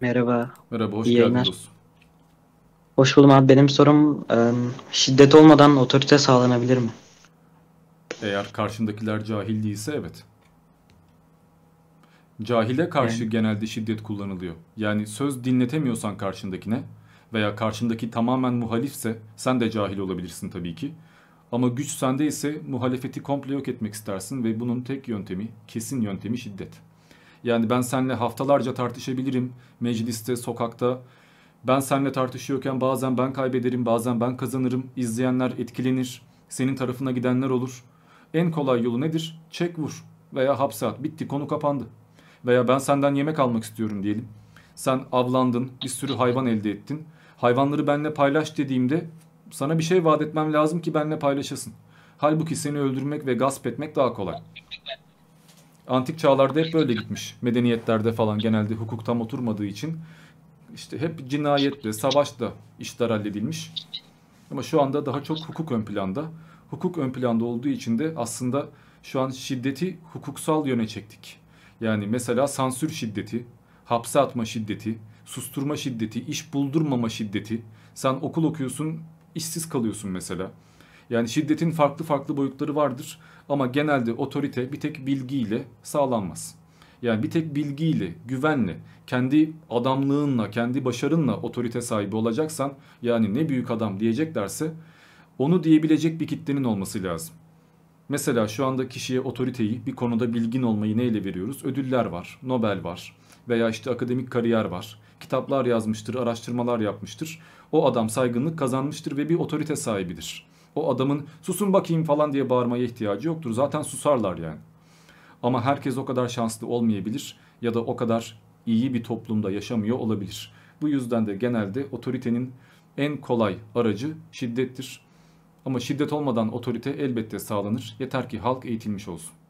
Merhaba. Merhaba, hoş geldiniz. Hoş buldum abi. Benim sorum e, şiddet olmadan otorite sağlanabilir mi? Eğer karşındakiler cahil değilse evet. Cahile karşı Evet. genelde şiddet kullanılıyor. Yani söz dinletemiyorsan karşındakine veya karşındaki tamamen muhalifse sen de cahil olabilirsin tabii ki. Ama güç sende ise muhalefeti komple yok etmek istersin ve bunun tek yöntemi, kesin yöntemi şiddet. Yani ben seninle haftalarca tartışabilirim mecliste, sokakta. Ben seninle tartışıyorken bazen ben kaybederim, bazen ben kazanırım. İzleyenler etkilenir. Senin tarafına gidenler olur. En kolay yolu nedir? Çek vur veya hapse at. Bitti, konu kapandı. Veya ben senden yemek almak istiyorum diyelim. Sen avlandın, bir sürü hayvan elde ettin. Hayvanları benimle paylaş dediğimde sana bir şey vaat etmem lazım ki benimle paylaşasın. Halbuki seni öldürmek ve gasp etmek daha kolay. Antik çağlarda hep böyle gitmiş. Medeniyetlerde falan genelde hukuk tam oturmadığı için işte hep cinayetle, savaşla işler halledilmiş. Ama şu anda daha çok hukuk ön planda. Hukuk ön planda olduğu için de aslında şu an şiddeti hukuksal yöne çektik. Yani mesela sansür şiddeti, hapse atma şiddeti, susturma şiddeti, iş buldurmama şiddeti. Sen okul okuyorsun, işsiz kalıyorsun mesela. Yani şiddetin farklı farklı boyutları vardır ama genelde otorite bir tek bilgiyle sağlanmaz. Yani bir tek bilgiyle, güvenle, kendi adamlığınla, kendi başarınla otorite sahibi olacaksan yani ne büyük adam diyeceklerse onu diyebilecek bir kitlenin olması lazım. Mesela şu anda kişiye otoriteyi, bir konuda bilgin olmayı neyle veriyoruz? Ödüller var, Nobel var veya işte akademik kariyer var. Kitaplar yazmıştır, araştırmalar yapmıştır. O adam saygınlık kazanmıştır ve bir otorite sahibidir. O adamın susun bakayım falan diye bağırmaya ihtiyacı yoktur. Zaten susarlar yani. Ama herkes o kadar şanslı olmayabilir ya da o kadar iyi bir toplumda yaşamıyor olabilir. Bu yüzden de genelde otoritenin en kolay aracı şiddettir ama şiddet olmadan otorite elbette sağlanır. Yeter ki halk eğitilmiş olsun.